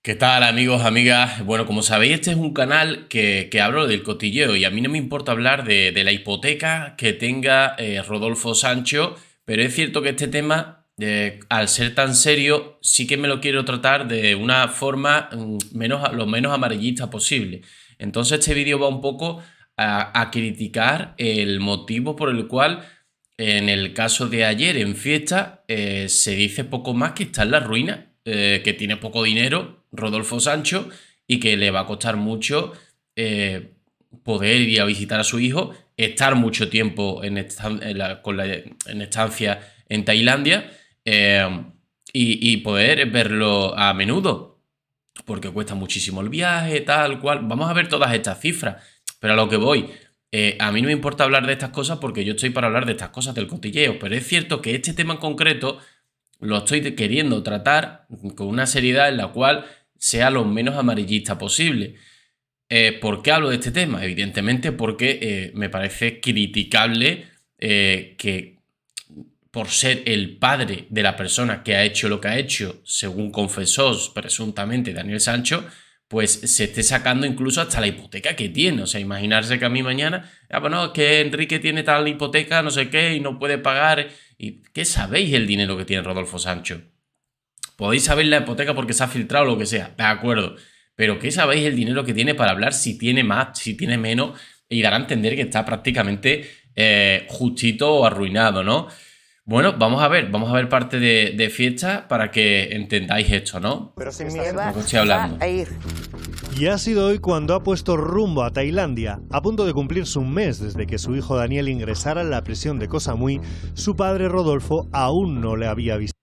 ¿Qué tal amigos, amigas? Bueno, como sabéis, este es un canal que, hablo del cotilleo y a mí no me importa hablar de, la hipoteca que tenga eh, Rodolfo Sancho, pero es cierto que este tema, eh, al ser tan serio, sí que me lo quiero tratar de una forma mm, menos, lo menos amarillista posible. Entonces este vídeo va un poco a, criticar el motivo por el cual en el caso de ayer en fiesta eh, se dice poco más que está en la ruina. que tiene poco dinero, Rodolfo Sancho y que le va a costar mucho eh, poder ir a visitar a su hijo, estar mucho tiempo en, estancia en Tailandia eh, y, poder verlo a menudo, porque cuesta muchísimo el viaje, tal cual. Vamos a ver todas estas cifras, pero a lo que voy, eh, a mí no me importa hablar de estas cosas porque yo estoy para hablar de estas cosas del cotilleo, pero es cierto que este tema en concreto lo estoy queriendo tratar con una seriedad en la cual sea lo menos amarillista posible. Eh, ¿Por qué hablo de este tema? Evidentemente porque eh, me parece criticable eh, que por ser el padre de la persona que ha hecho lo que ha hecho, según confesó presuntamente Daniel Sancho, pues se esté sacando incluso hasta la hipoteca que tiene. O sea, imaginarse que a mí mañana, ah, bueno, que Enrique tiene tal hipoteca, no sé qué, y no puede pagar. ¿Y qué sabéis el dinero que tiene Rodolfo Sancho? Podéis saber la hipoteca porque se ha filtrado o lo que sea, de acuerdo. Pero ¿qué sabéis el dinero que tiene para hablar si tiene más, si tiene menos? Y dará a entender que está prácticamente eh, justito o arruinado, ¿no? Bueno, vamos a ver, vamos a ver parte de, fiesta para que entendáis esto, ¿no? Pero sin miedo estoy A Y ha sido hoy cuando ha puesto rumbo a Tailandia. A punto de cumplirse un mes desde que su hijo Daniel ingresara en la prisión de Koh Samui, su padre Rodolfo aún no le había visto.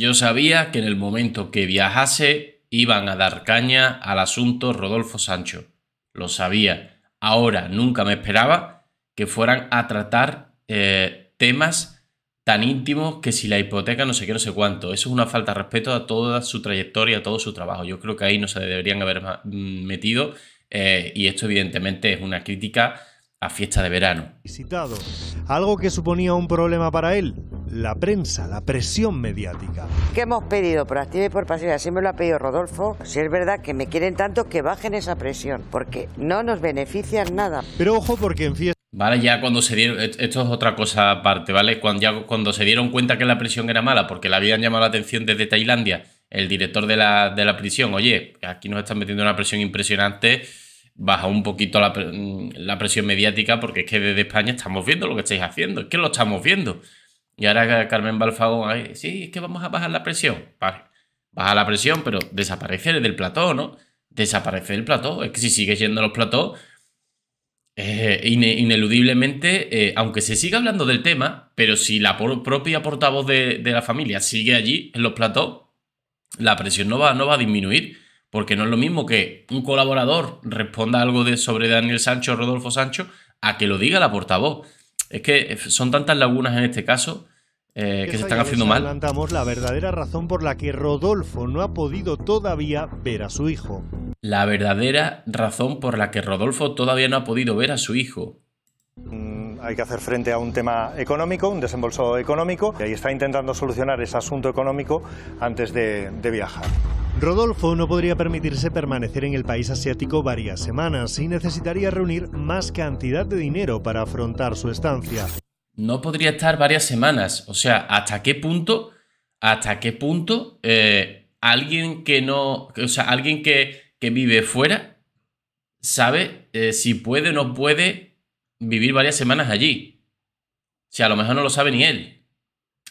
Yo sabía que en el momento que viajase iban a dar caña al asunto Rodolfo Sancho. Lo sabía. Ahora nunca me esperaba que fueran a tratar eh, temas tan íntimos que si la hipoteca no sé qué, no sé cuánto. Eso es una falta de respeto a toda su trayectoria, a todo su trabajo. Yo creo que ahí no se deberían haber mm, metido eh, y esto evidentemente es una crítica a fiesta de verano. algo que suponía un problema para él, la prensa, la presión mediática. ¿Qué hemos pedido? Por activa y por pasiva, así me lo ha pedido Rodolfo. Si es verdad que me quieren tanto, que bajen esa presión, porque no nos benefician nada. Pero ojo, porque en Vale, ya cuando se dieron. Eh, esto es otra cosa aparte, ¿vale? Cuando, ya, cuando se dieron cuenta que la presión era mala, porque la habían llamado la atención desde Tailandia, el director de la, de la prisión, oye, aquí nos están metiendo una presión impresionante baja un poquito la, mm, la, presión mediática porque es que desde España estamos viendo lo que estáis haciendo, es que lo estamos viendo. Y ahora Carmen Balfagón, sí, es que vamos a bajar la presión. baja la presión, pero desaparece del plató, ¿no? Desaparece del plató. Es que si sigue yendo a los platós, eh, ineludiblemente, eh, aunque se siga hablando del tema, pero si la propia portavoz de, la familia sigue allí en los platós, la presión no va, no va a disminuir, porque no es lo mismo que un colaborador responda algo de, sobre Daniel Sancho o Rodolfo Sancho a que lo diga la portavoz. Es que eh, son tantas lagunas en este caso eh, que, se están haciendo mal. la verdadera razón por la que Rodolfo no ha podido todavía ver a su hijo. La verdadera razón por la que Rodolfo todavía no ha podido ver a su hijo. Mm, hay que hacer frente a un tema económico, un desembolso económico, y ahí está intentando solucionar ese asunto económico antes de viajar. Rodolfo no podría permitirse permanecer en el país asiático varias semanas y necesitaría reunir más cantidad de dinero para afrontar su estancia no podría estar varias semanas. O sea, ¿hasta qué punto? ¿Hasta qué punto eh, alguien que no. O sea, alguien que, que vive fuera sabe eh, si puede o no puede vivir varias semanas allí? Si a lo mejor no lo sabe ni él.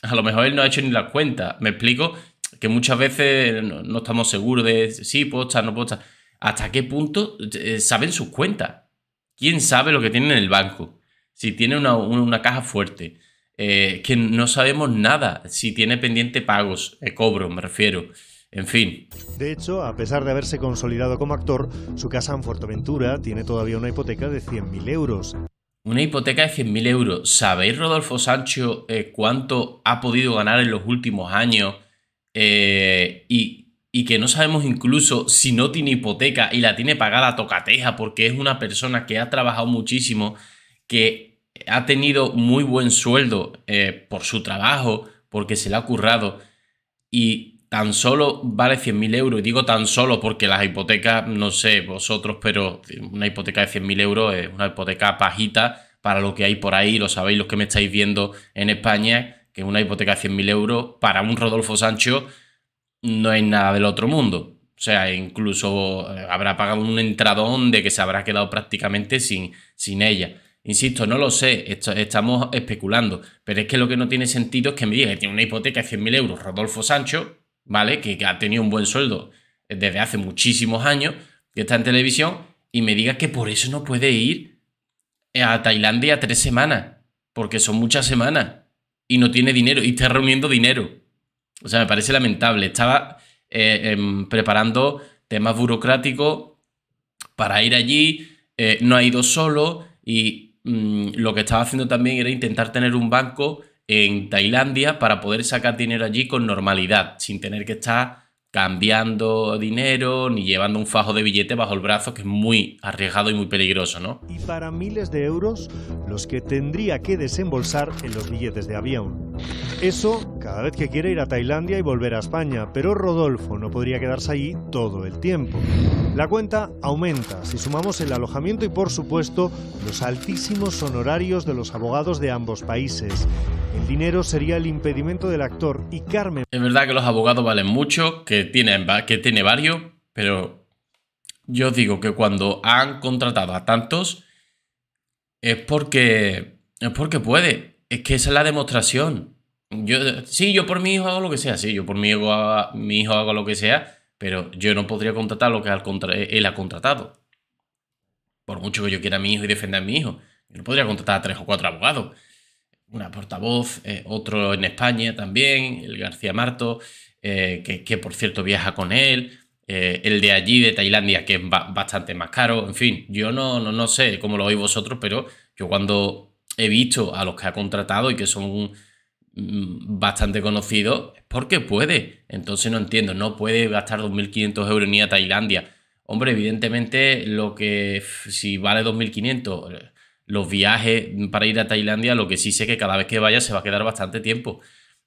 A lo mejor él no ha hecho ni la cuenta. Me explico que muchas veces no, estamos seguros de si puedo estar, no puedo estar. ¿Hasta qué punto eh, saben sus cuentas? ¿Quién sabe lo que tienen en el banco? si tiene una, caja fuerte, eh, que no sabemos nada, si tiene pendiente pagos, eh, cobro, me refiero. En fin. De hecho, a pesar de haberse consolidado como actor, su casa en Fuerteventura tiene todavía una hipoteca de 100.000 euros. Una hipoteca de 100.000 euros. ¿Sabéis, Rodolfo Sancho, eh, cuánto ha podido ganar en los últimos años? y, y, que no sabemos incluso si no tiene hipoteca y la tiene pagada tocateja porque es una persona que ha trabajado muchísimo, que ha tenido muy buen sueldo eh, por su trabajo, porque se le ha currado y tan solo vale 100.000 euros. Y digo tan solo porque las hipotecas, no sé vosotros, pero una hipoteca de 100.000 euros es una hipoteca pajita para lo que hay por ahí, lo sabéis los que me estáis viendo en España, que una hipoteca de 100.000 euros para un Rodolfo Sancho no es nada del otro mundo. O sea, incluso eh, habrá pagado un entradón de que se habrá quedado prácticamente sin, sin ella. Insisto, no lo sé, estamos especulando, pero es que lo que no tiene sentido es que me diga que tiene una hipoteca de 100.000 euros Rodolfo Sancho, ¿vale? Que, ha tenido un buen sueldo desde hace muchísimos años, que está en televisión, y me diga que por eso no puede ir a Tailandia tres semanas, porque son muchas semanas, y no tiene dinero, y está reuniendo dinero. O sea, me parece lamentable. Estaba eh, em, preparando temas burocráticos para ir allí, eh, no ha ido solo, y Mm, lo que estaba haciendo también era intentar tener un banco en Tailandia para poder sacar dinero allí con normalidad, sin tener que estar cambiando dinero ni llevando un fajo de billete bajo el brazo, que es muy arriesgado y muy peligroso, ¿no? Y para miles de euros, los que tendría que desembolsar en los billetes de avión. Eso cada vez que quiere ir a Tailandia y volver a España, pero Rodolfo no podría quedarse allí todo el tiempo. La cuenta aumenta si sumamos el alojamiento y por supuesto los altísimos honorarios de los abogados de ambos países. El dinero sería el impedimento del actor y Carmen. Es verdad que los abogados valen mucho, que tiene, que tiene varios, pero yo digo que cuando han contratado a tantos es porque es porque puede, es que esa es la demostración. Yo, sí, yo por mi hijo hago lo que sea, sí, yo por mi hijo, mi hijo hago lo que sea, pero yo no podría contratar lo que eh, él ha contratado. Por mucho que yo quiera a mi hijo y defender a mi hijo. Yo no podría contratar a tres o cuatro abogados. Una portavoz, eh, otro en España también, el García Marto, eh, que, por cierto viaja con él. el de allí, de Tailandia, que es bastante más caro. En fin, yo no, no, no sé cómo lo veis vosotros, pero yo cuando he visto a los que ha contratado y que son Mm, bastante conocido, porque puede. Entonces no entiendo, no puede gastar 2.500 euros ni a Tailandia. Hombre, evidentemente lo que si vale 2.500 los viajes para ir a Tailandia, lo que sí sé que cada vez que vaya se va a quedar bastante tiempo.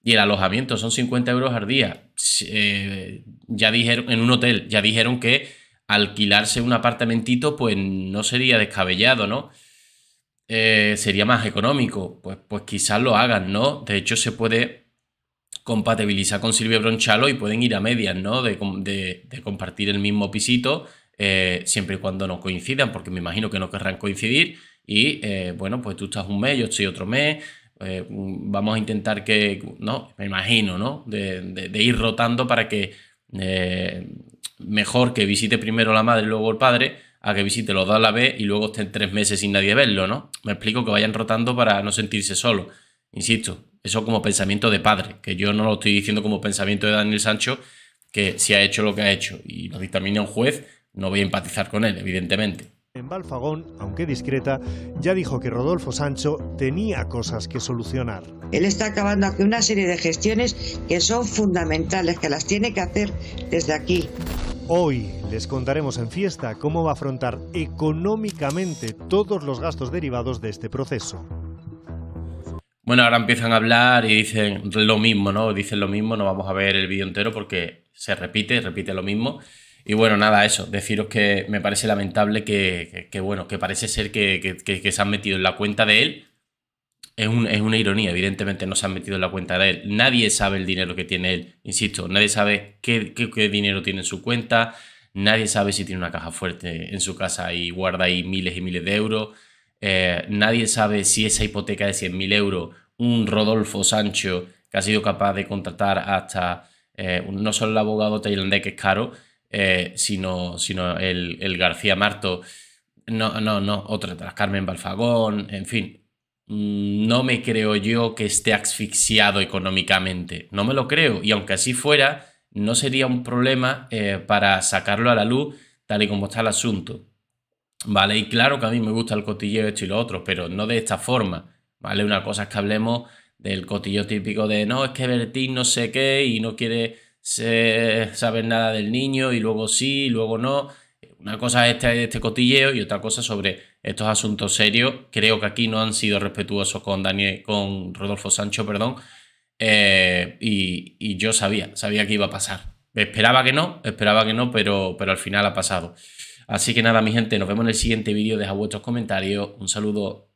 Y el alojamiento son 50 euros al día. Eh, ya dijeron, en un hotel, ya dijeron que alquilarse un apartamentito pues no sería descabellado, ¿no? Eh, sería más económico. Pues, pues quizás lo hagan, ¿no? De hecho, se puede compatibilizar con Silvia Bronchalo y pueden ir a medias, ¿no? De, compartir el mismo pisito, eh, siempre y cuando no coincidan, porque me imagino que no querrán coincidir. Y eh, bueno, pues tú estás un mes, yo estoy otro mes. vamos a intentar que, ¿no? Me imagino, ¿no? De, ir rotando para que mejor que visite primero la madre y luego el padre, a que visite los dos la vez y luego estén tres meses sin nadie verlo, ¿no? Me explico que vayan rotando para no sentirse solo. Insisto, eso como pensamiento de padre, que yo no lo estoy diciendo como pensamiento de Daniel Sancho, que si ha hecho lo que ha hecho y lo dictamina un juez, no voy a empatizar con él, evidentemente. En Balfagón, aunque discreta, ya dijo que Rodolfo Sancho tenía cosas que solucionar. Él está acabando aquí una serie de gestiones que son fundamentales, que las tiene que hacer desde aquí. Hoy les contaremos en fiesta cómo va a afrontar económicamente todos los gastos derivados de este proceso. Bueno, ahora empiezan a hablar y dicen lo mismo, ¿no? Dicen lo mismo, no vamos a ver el vídeo entero porque se repite, repite lo mismo. Y bueno, nada, eso, deciros que me parece lamentable que, bueno, que parece ser que, que, se han metido en la cuenta de él es, una ironía, evidentemente no se han metido en la cuenta de él. Nadie sabe el dinero que tiene él, insisto, nadie sabe qué, qué, dinero tiene en su cuenta, nadie sabe si tiene una caja fuerte en su casa y guarda ahí miles y miles de euros, eh, nadie sabe si esa hipoteca de 100.000 euros, un Rodolfo Sancho que ha sido capaz de contratar hasta eh, no solo el abogado tailandés que es caro, eh, sino, sino el, el García Marto, no, no, no, otra, Carmen Balfagón, en fin, Mm, no me creo yo que esté asfixiado económicamente. No me lo creo. Y aunque así fuera, no sería un problema eh, para sacarlo a la luz tal y como está el asunto. ¿Vale? Y claro que a mí me gusta el cotilleo esto y lo otro, pero no de esta forma. ¿Vale? Una cosa es que hablemos del cotillo típico de no, es que Bertín no sé qué y no quiere saber nada del niño y luego sí y luego no. Una cosa es este, este cotilleo y otra cosa sobre estos asuntos serios. Creo que aquí no han sido respetuosos con Daniel, con Rodolfo Sancho, perdón. Eh, y, yo sabía, sabía que iba a pasar. Esperaba que no, esperaba que no, pero, pero al final ha pasado. Así que nada, mi gente, nos vemos en el siguiente vídeo. Deja vuestros comentarios. Un saludo.